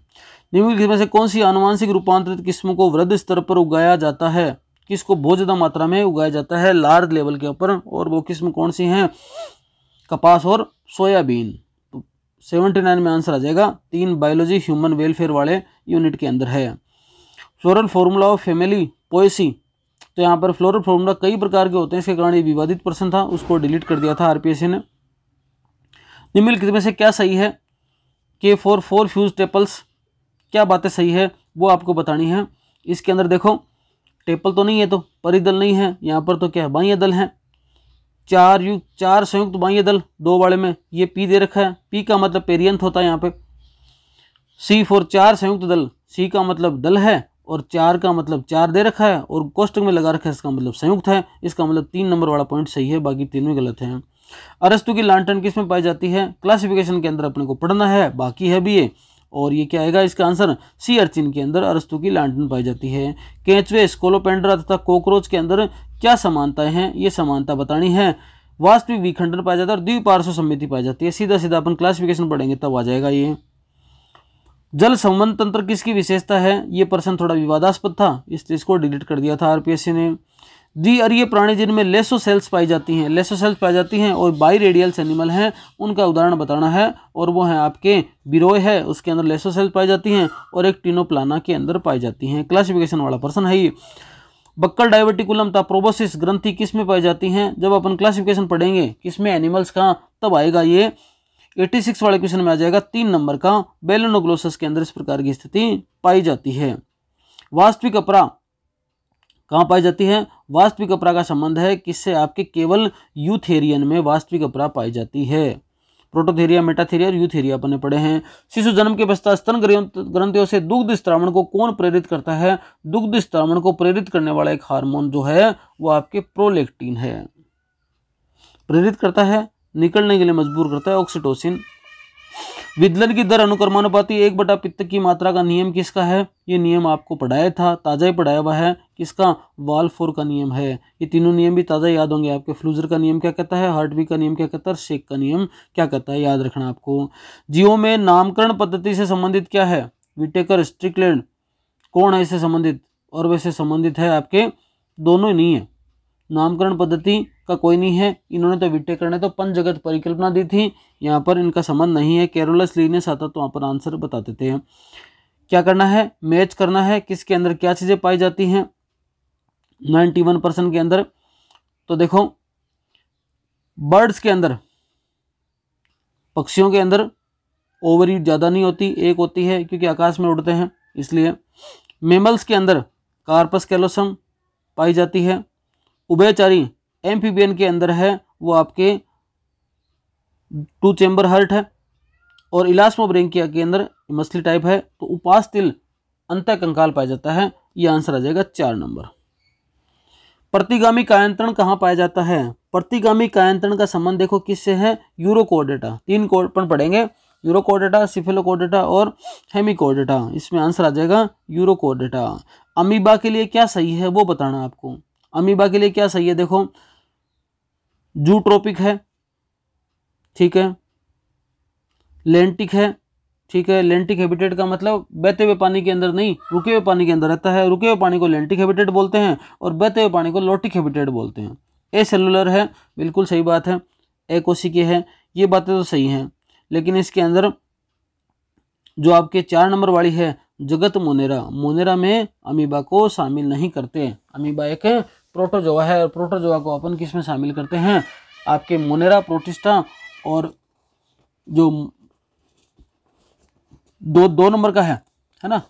निम्नलिखित में से कौन सी आनुवांशिक रूपांतरित किस्म को वृद्ध स्तर पर उगाया जाता है किसको बहुत ज़्यादा मात्रा में उगाया जाता है लार्ज लेवल के ऊपर और वो किस्म कौन सी हैं कपास और सोयाबीन तो सेवेंटी नाइन में आंसर आ जाएगा तीन बायोलॉजी ह्यूमन वेलफेयर वाले यूनिट के अंदर है floral formula of family Poaceae तो यहाँ पर फ्लोरल फार्मूला कई प्रकार के होते हैं इसके कारण ये विवादित प्रश्न था उसको डिलीट कर दिया था आरपीएससी ने निम्नलिखित में से क्या सही है के फोर फोर फ्यूज टेपल्स क्या बातें सही है वो आपको बतानी है इसके अंदर देखो टेपल तो नहीं है तो परिदल नहीं है यहाँ पर तो क्या बाह्य दल हैं चार युक्त चार संयुक्त बाह्य दल दो वाले में ये पी दे रखा है पी का मतलब पेरियंथ होता है यहाँ पे सी फोर चार संयुक्त दल सी का मतलब दल है और चार का मतलब चार दे रखा है और कोष्टक में लगा रखा है इसका मतलब संयुक्त है इसका मतलब तीन नंबर वाला पॉइंट सही है बाकी तीन में गलत है अरस्तु की लांटन किस में पाई जाती है क्लासिफिकेशन के अंदर अपने को पढ़ना है बाकी है भी ये और ये क्या आएगा इसका आंसर सी अर्चिन के अंदर अरस्तु की लांटन पाई जाती है कैचवे स्कोलोपेंड्रा तथा कॉकरोच के अंदर क्या समानताएं हैं ये समानता बतानी है वास्तविक विखंडन पाया जाता है और द्विपार्श्व समिति पाई जाती है सीधा सीधा अपन क्लासिफिकेशन पढ़ेंगे तब आ जाएगा ये जल संबंध तंत्र किसकी विशेषता है ये प्रश्न थोड़ा विवादास्पद था इसलिए इसको डिलीट कर दिया था आरपीएससी ने दी अरिय प्राणी जिनमें लेसो सेल्स पाई जाती हैं लेसो सेल्स पाई जाती हैं और बाई रेडियल्स एनिमल हैं उनका उदाहरण बताना है और वो हैं आपके बिरोय है उसके अंदर लेसो सेल्स पाई जाती हैं और एक टीनोप्लाना के अंदर पाई जाती हैं क्लासिफिकेशन वाला पर्सन है ये बक्कल था प्रोबोसिस ग्रंथि किस में पाई जाती हैं जब अपन क्लासिफिकेशन पढ़ेंगे किस में एनिमल्स का तब आएगा ये सिक्स वाले क्वेश्चन में आ जाएगा तीन नंबर का बेलोनोग्लोसस के अंदर इस प्रकार की स्थिति पाई जाती है वास्तविक अपरा कहाँ पाई जाती है वास्तविक अपरा का संबंध है किससे आपके केवल यूथेरियन में वास्तविक अपरा पाई जाती है प्रोटोथेरिया मेटाथेरिया और यूथेरिया बने पड़े हैं शिशु जन्म के पश्चात स्तन ग्रंथियों से दुग्ध स्त्रावण को कौन प्रेरित करता है दुग्ध स्त्रावण को प्रेरित करने वाला एक हार्मोन जो है वो आपके प्रोलेक्टिन है प्रेरित करता है निकलने के लिए मजबूर करता है ऑक्सीटोसिन विदलन की दर अनुक्रमानुपाती एक बटा पित्त की मात्रा का नियम किसका है ये नियम आपको पढ़ाया था ताज़ा ही पढ़ाया हुआ है किसका वाल फोर का नियम है ये तीनों नियम भी ताज़ा याद होंगे आपके फ्लूजर का नियम क्या कहता है हार्ट बी का नियम क्या कहता है शेक का नियम क्या कहता है याद रखना आपको जियो में नामकरण पद्धति से संबंधित क्या है विटेकर स्ट्रिकलैंड कौन है इससे संबंधित और वैसे संबंधित है आपके दोनों नहीं है नामकरण पद्धति का कोई नहीं है इन्होंने तो विट्टे करने तो पंच जगत परिकल्पना दी थी यहाँ पर इनका संबंध नहीं है केरोलस ली ने साता तो वहाँ पर आंसर बता देते हैं क्या करना है मैच करना है किसके अंदर क्या चीज़ें पाई जाती हैं नाइन्टी वन परसेंट के अंदर तो देखो बर्ड्स के अंदर पक्षियों के अंदर ओवर ज़्यादा नहीं होती एक होती है क्योंकि आकाश में उड़ते हैं इसलिए मेमल्स के अंदर कार्पस कैलोसम पाई जाती है उभयचारी एम्फीबियन के अंदर है वो आपके टू चैम्बर हर्ट है और इलास्मोब्रेंकिया के अंदर मछली टाइप है तो उपास तिल अंत कंकाल पाया जाता है ये आंसर आ जाएगा चार नंबर प्रतिगामी कायंत्रण कहाँ पाया जाता है प्रतिगामी कायंत्रण का संबंध देखो किससे है यूरोकोडेटा तीन कोडपन पढ़ेंगे यूरोकोडेटा सिफेलोकोडेटा और हेमिकोडेटा इसमें आंसर आ जाएगा यूरोकोडेटा अमीबा के लिए क्या सही है वो बताना आपको अमीबा के लिए क्या सही है देखो जूट्रोपिक है ठीक है लेंटिक है ठीक है लेंटिक हैबिटेट का मतलब बहते हुए पानी के अंदर नहीं रुके हुए पानी के अंदर रहता है रुके हुए पानी को लेंटिक हैबिटेट बोलते हैं और बहते हुए पानी को लोटिक हैबिटेट बोलते हैं ए सेलुलर है बिल्कुल सही बात है ए के है ये बातें तो सही हैं लेकिन इसके अंदर जो आपके चार नंबर वाली है जगत मोनेरा मोनेरा में अमीबा को शामिल नहीं करते अमीबा एक प्रोटोजोआ है और प्रोटोजोआ को अपन किस में शामिल करते हैं आपके मोनेरा प्रोटिस्टा और जो दो दो नंबर का है है ना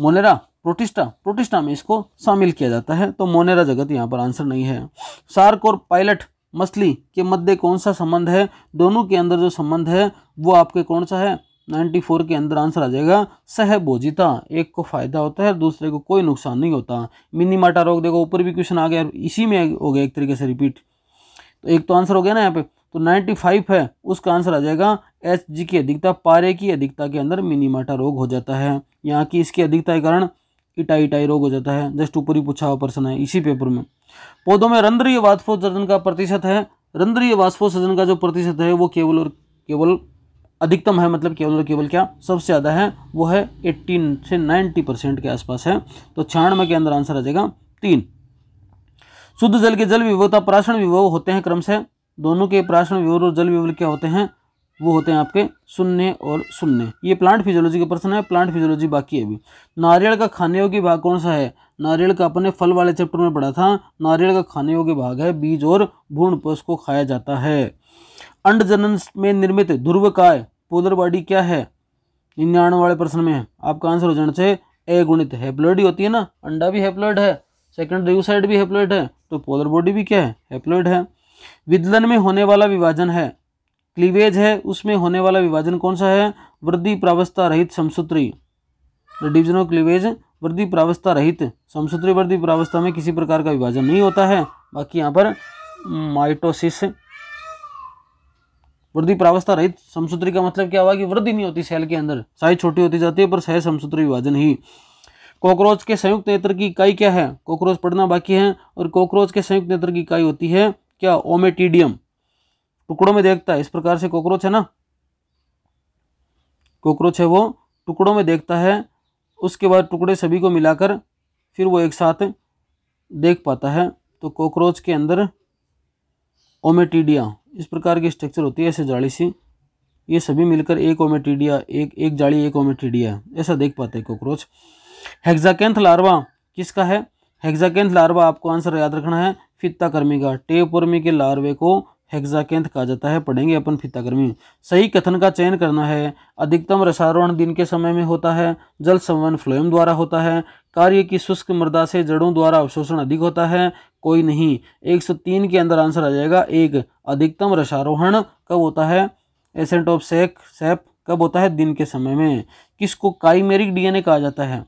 मोनेरा प्रोटिस्टा प्रोटिस्टा में इसको शामिल किया जाता है तो मोनेरा जगत यहाँ पर आंसर नहीं है सार्क और पायलट मछली के मध्य कौन सा संबंध है दोनों के अंदर जो संबंध है वो आपके कौन सा है नाइन्टी फोर के अंदर आंसर आ जाएगा सहभोजिता एक को फायदा होता है दूसरे को कोई नुकसान नहीं होता मिनी माटा रोग देखो ऊपर भी क्वेश्चन आ गया इसी में हो गया एक तरीके से रिपीट तो एक तो आंसर हो गया ना यहाँ पे तो नाइन्टी फाइव है उसका आंसर आ जाएगा एच जी की अधिकता पारे की अधिकता के अंदर मिनी माटा रोग हो जाता है यहाँ की इसकी अधिकता के कारण इटाई इटाई रोग हो जाता है जस्ट ऊपर ही पूछा हुआ प्रश्न है इसी पेपर में पौधों में रंध्रीय वाष्पोत्सर्जन का प्रतिशत है रंध्रीय वाष्पोत्सर्जन का जो प्रतिशत है वो केवल और केवल अधिकतम है मतलब केवल और केवल क्या सबसे ज़्यादा है वो है एट्टीन से नाइन्टी परसेंट के आसपास है तो छियानवे के अंदर आंसर आ जाएगा तीन शुद्ध जल के जल विभव तथा विभव होते हैं से दोनों के प्राशन विभव और जल विभव क्या होते हैं वो होते हैं आपके शून्य और शून्य ये प्लांट फिजियोलॉजी का प्रश्न है प्लांट फिजियोलॉजी बाकी है अभी नारियल का खाने योग्य भाग कौन सा है नारियल का अपने फल वाले चैप्टर में पढ़ा था नारियल का खाने योग्य भाग है बीज और भूण पोष को खाया जाता है जनन में निर्मित ध्रुव काय पोलर बॉडी क्या है निन्यानवे वाले प्रश्न में आपका आंसर हो जाना चाहिए ए गुणित हैप्लॉइड ही होती है ना अंडा भी हैप्लॉइड है सेकंड रिवसाइड भी हैप्लॉइड है तो पोलर बॉडी भी क्या है हैप्लॉइड है विदलन में होने वाला विभाजन है क्लीवेज है उसमें होने वाला विभाजन कौन सा है वृद्धि प्रावस्था रहित समसूत्री डिविजन ऑफ क्लीवेज वृद्धि प्रावस्था रहित समसूत्री वृद्धि प्रावस्था में किसी प्रकार का विभाजन नहीं होता है बाकी यहाँ पर माइटोसिस वृद्धि प्रावस्था रहित समसूत्री का मतलब क्या हुआ कि वृद्धि नहीं होती सेल के अंदर साइज छोटी होती जाती है पर सह समसूत्री विभाजन ही कॉकरोच के संयुक्त नेत्र की इकाई क्या है कॉकरोच पढ़ना बाकी है और कॉकरोच के संयुक्त नेत्र की इकाई होती है क्या ओमेटीडियम टुकड़ों में देखता है इस प्रकार से कॉकरोच है ना कॉकरोच है वो टुकड़ों में देखता है उसके बाद टुकड़े सभी को मिलाकर फिर वो एक साथ देख पाता है तो कॉकरोच के अंदर ओमेटीडिया इस प्रकार की स्ट्रक्चर होती है ऐसे जाली सी ये सभी मिलकर एक ओमेटीडिया एक एक जाली एक ओमेटीडिया ऐसा देख पाते हैं कॉकरोच हेक्जाकेंथ लार्वा किसका है हेक्जाकेंथ लार्वा आपको आंसर याद रखना है फित्ता कर्मी का टेपर्मी के लार्वे को हेक्साकेंथ कहा जाता है पढ़ेंगे अपन फिताकर्मी सही कथन का चयन करना है अधिकतम रसारोहण दिन के समय में होता है जल संवन फ्लोएम द्वारा होता है कार्य की शुष्क मृदा से जड़ों द्वारा अवशोषण अधिक होता है कोई नहीं 103 के अंदर आंसर आ जाएगा एक अधिकतम रसारोहण कब होता है एसेंट ऑफ सेक सेप कब होता है दिन के समय में किसको काइमेरिक डीएनए कहा जाता है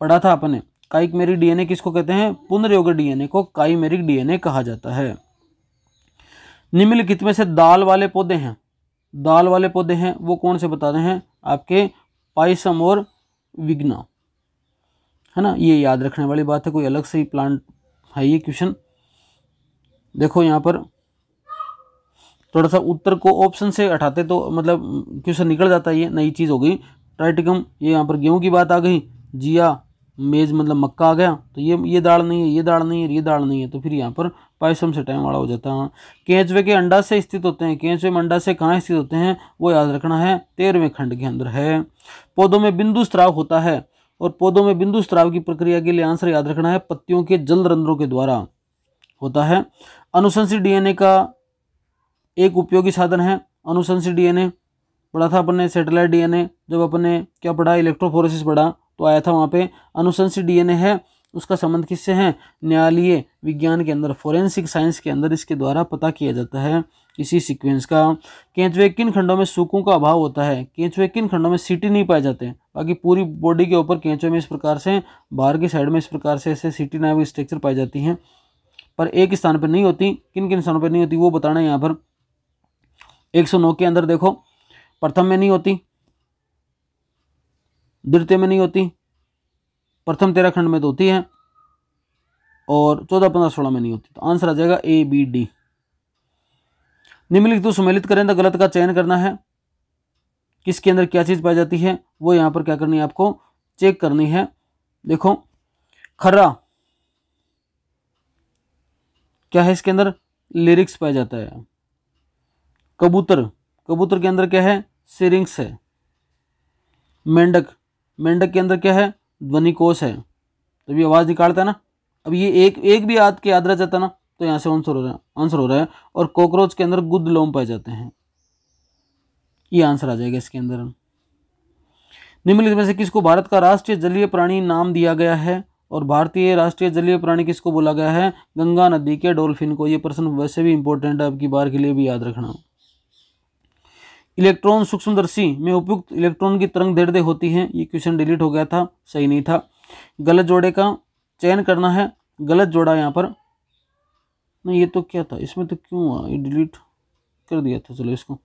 पढ़ा था अपने काइकमेरिक डीएनए किसको कहते हैं पुनर्योग डीएनए को काइमेरिक डीएनए कहा जाता है निम्नलिखित में से दाल वाले पौधे हैं दाल वाले पौधे हैं वो कौन से बता रहे हैं आपके पाइसम और विग्ना है ना ये याद रखने वाली बात है कोई अलग से ही प्लांट है ये क्वेश्चन देखो यहाँ पर थोड़ा सा उत्तर को ऑप्शन से हटाते तो मतलब क्वेश्चन निकल जाता है ये नई चीज़ हो गई ट्राइटिकम ये यहाँ पर गेहूं की बात आ गई जिया मेज मतलब मक्का आ गया तो ये ये दाल नहीं है ये दाल नहीं है ये दाल नहीं है तो फिर यहाँ पर पायसम से टाइम वाला हो जाता है केंचवे के अंडा से स्थित होते हैं केंचवे में अंडा से कहाँ स्थित होते हैं वो याद रखना है तेरहवें खंड के अंदर है पौधों में बिंदु स्त्राव होता है और पौधों में बिंदु स्त्राव की प्रक्रिया के लिए आंसर याद रखना है पत्तियों के जल रंध्रों के द्वारा होता है अनुशंसित डीएनए का एक उपयोगी साधन है अनुशंसित डीएनए पढ़ा था अपन ने सेटेलाइट डीएनए जब अपन ने क्या पढ़ा इलेक्ट्रोफोरेसिस पढ़ा तो आया था वहाँ पे अनुशंसित डीएनए है उसका संबंध किससे है न्यायालय विज्ञान के अंदर फोरेंसिक साइंस के अंदर इसके द्वारा पता किया जाता है इसी सीक्वेंस का केंचुए किन खंडों में सूखों का अभाव होता है केंचुए किन खंडों में सीटी नहीं पाए जाते बाकी पूरी बॉडी के ऊपर केंचवे में इस प्रकार से बाहर की साइड में इस प्रकार से ऐसे सीटी नामक स्ट्रक्चर पाई जाती हैं पर एक स्थान पर नहीं होती किन किन स्थानों पर नहीं होती वो बताना है यहाँ पर एक के अंदर देखो प्रथम में नहीं होती द्वितीय में नहीं होती प्रथम तेरह खंड में तो होती है और चौदह पंद्रह सोलह में नहीं होती तो आंसर आ जाएगा ए बी डी निम्नलिखित तो सुमेलित करें तो गलत का चयन करना है किसके अंदर क्या चीज़ पाई जाती है वो यहां पर क्या करनी है आपको चेक करनी है देखो खर्रा क्या है इसके अंदर लिरिक्स पाया जाता है कबूतर कबूतर के अंदर क्या है सिरिंग्स है मेंढक मेंढक के अंदर क्या है ध्वनि कोश है तो भी आवाज़ निकालता है ना अब ये एक एक भी आद के याद रह जाता ना तो यहाँ से आंसर हो रहा है आंसर हो रहा है और कॉकरोच के अंदर गुद लोम पाए जाते हैं ये आंसर आ जाएगा इसके अंदर निम्नलिखित में से किसको भारत का राष्ट्रीय जलीय प्राणी नाम दिया गया है और भारतीय राष्ट्रीय जलीय प्राणी किसको बोला गया है गंगा नदी के डॉल्फिन को ये प्रश्न वैसे भी इंपॉर्टेंट है आपकी बार के लिए भी याद रखना इलेक्ट्रॉन सूक्ष्मदर्शी में उपयुक्त इलेक्ट्रॉन की तरंग दे होती है ये क्वेश्चन डिलीट हो गया था सही नहीं था गलत जोड़े का चयन करना है गलत जोड़ा यहाँ पर नहीं ये तो क्या था इसमें तो क्यों हुआ ये डिलीट कर दिया था चलो इसको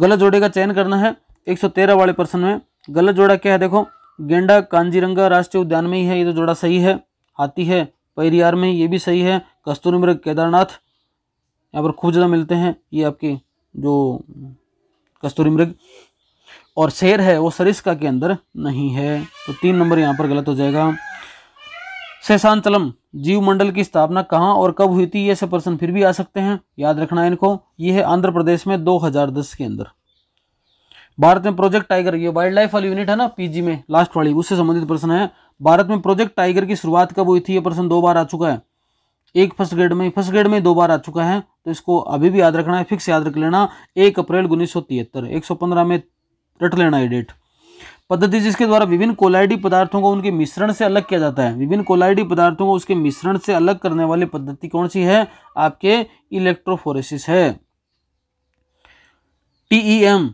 गलत जोड़े का चयन करना है 113 वाले पर्सन में गलत जोड़ा क्या है देखो गेंडा कांजीरंगा राष्ट्रीय उद्यान में ही है ये तो जोड़ा सही है हाथी है पैरियार में ये भी सही है कस्तूरी मृग केदारनाथ यहाँ पर खूब ज़्यादा मिलते हैं ये आपके जो कस्तूरी मृग और शेर है वो सरिस्का के अंदर नहीं है तो तीन नंबर यहाँ पर गलत हो जाएगा शेषांचलम जीव मंडल की स्थापना कहाँ और कब हुई थी ऐसे प्रश्न फिर भी आ सकते हैं याद रखना इनको ये है आंध्र प्रदेश में 2010 के अंदर भारत में प्रोजेक्ट टाइगर ये वाइल्ड लाइफ वाली यूनिट है ना पीजी में लास्ट वाली उससे संबंधित प्रश्न है भारत में प्रोजेक्ट टाइगर की शुरुआत कब हुई थी ये प्रश्न दो बार आ चुका है एक फर्स्ट ग्रेड में फर्स्ट ग्रेड में दो बार आ चुका है तो इसको अभी भी याद रखना है फिक्स याद रख लेना एक अप्रैल उन्नीस सौ तिहत्तर एक सौ पंद्रह में रट लेना है डेट पद्धति जिसके द्वारा विभिन्न कोलाइडी पदार्थों को उनके मिश्रण से अलग किया जाता है विभिन्न कोलाइडी पदार्थों को उसके मिश्रण से अलग करने वाली पद्धति कौन सी है आपके इलेक्ट्रोफोरेसिस है टीईएम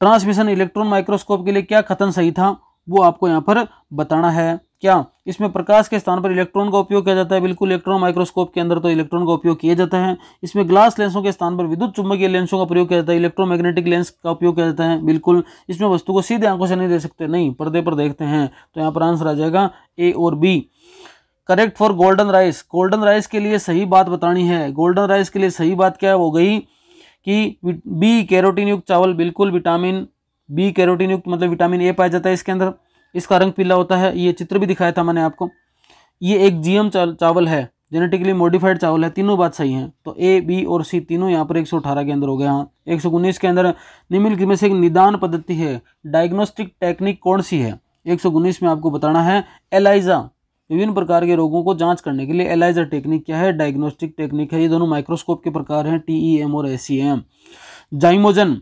ट्रांसमिशन इलेक्ट्रॉन माइक्रोस्कोप के लिए क्या कथन सही था वो आपको यहाँ पर बताना है क्या इसमें प्रकाश के स्थान पर इलेक्ट्रॉन का उपयोग किया जाता है बिल्कुल इलेक्ट्रॉन माइक्रोस्कोप के अंदर तो इलेक्ट्रॉन का उपयोग किया जाता है इसमें ग्लास लेंसों के स्थान पर विद्युत चुंबकीय लेंसों का प्रयोग किया जाता है इलेक्ट्रोमैग्नेटिक लेंस का उपयोग किया जाता है बिल्कुल इसमें वस्तु को सीधे आंखों से नहीं दे सकते नहीं पर्दे पर देखते हैं तो यहाँ पर आंसर आ जाएगा ए और B correct for golden rice golden rice के लिए सही बात बतानी है गोल्डन राइस के लिए सही बात क्या हो गई कि बी कैरोटीन युक्त चावल बिल्कुल विटामिन बी कैरोटीन युक्त मतलब विटामिन ए पाया जाता है इसके अंदर इसका रंग पीला होता है ये चित्र भी दिखाया था मैंने आपको ये एक जीएम चावल है जेनेटिकली मॉडिफाइड चावल है तीनों बात सही हैं तो ए बी और सी तीनों यहाँ पर एक सौ अठारह के अंदर हो गए हाँ एक सौ उन्नीस के अंदर निम्नलिखित में से एक निदान पद्धति है डायग्नोस्टिक टेक्निक कौन सी है एक सौ उन्नीस में आपको बताना है एलाइजा विभिन्न प्रकार के रोगों को जांच करने के लिए एलाइजा टेक्निक क्या है डायग्नोस्टिक टेक्निक है ये दोनों माइक्रोस्कोप के प्रकार हैं टी ई एम और A C M zymogen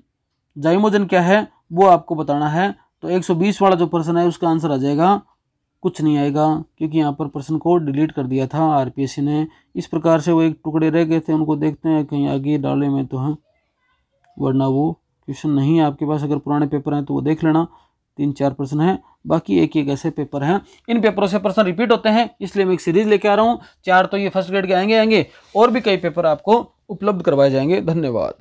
zymogen क्या है वो आपको बताना है तो 120 वाला जो प्रश्न है उसका आंसर आ जाएगा कुछ नहीं आएगा क्योंकि यहाँ पर प्रश्न को डिलीट कर दिया था आर ने इस प्रकार से वो एक टुकड़े रह गए थे उनको देखते हैं कहीं आगे डाले में तो हैं वरना वो क्वेश्चन नहीं है आपके पास अगर पुराने पेपर हैं तो वो देख लेना तीन चार प्रश्न हैं बाकी एक एक ऐसे पेपर हैं इन पेपरों से प्रश्न रिपीट होते हैं इसलिए मैं एक सीरीज लेके आ रहा हूँ चार तो ये फर्स्ट ग्रेड के आएंगे आएंगे और भी कई पेपर आपको उपलब्ध करवाए जाएंगे धन्यवाद